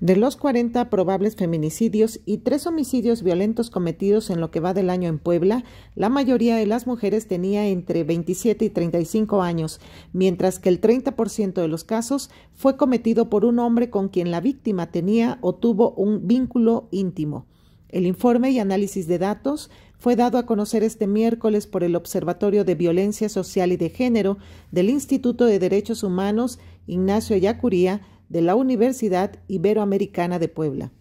De los 40 probables feminicidios y tres homicidios violentos cometidos en lo que va del año en Puebla, la mayoría de las mujeres tenía entre 27 y 35 años, mientras que el 30% de los casos fue cometido por un hombre con quien la víctima tenía o tuvo un vínculo íntimo. El informe y análisis de datos fue dado a conocer este miércoles por el Observatorio de Violencia Social y de Género del Instituto de Derechos Humanos Ignacio Yacuría de la Universidad Iberoamericana de Puebla.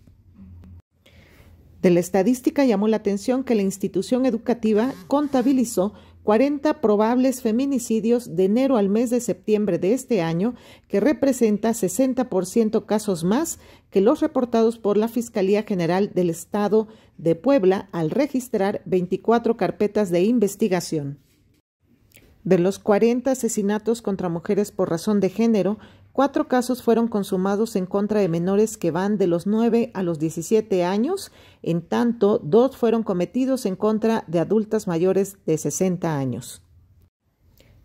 De la estadística llamó la atención que la institución educativa contabilizó 40 probables feminicidios de enero al mes de septiembre de este año, que representa 60% casos más que los reportados por la Fiscalía General del Estado de Puebla al registrar 24 carpetas de investigación. De los 40 asesinatos contra mujeres por razón de género, Cuatro casos fueron consumados en contra de menores que van de los 9 a los 17 años, en tanto, dos fueron cometidos en contra de adultas mayores de 60 años.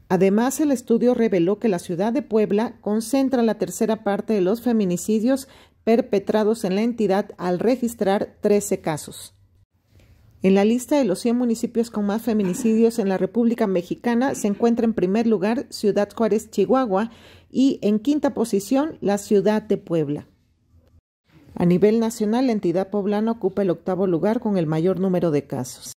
Además, el estudio reveló que la ciudad de Puebla concentra la tercera parte de los feminicidios perpetrados en la entidad al registrar 13 casos. En la lista de los 100 municipios con más feminicidios en la República Mexicana se encuentra en primer lugar Ciudad Juárez, Chihuahua, y en quinta posición la ciudad de Puebla. A nivel nacional, la entidad poblana ocupa el octavo lugar con el mayor número de casos.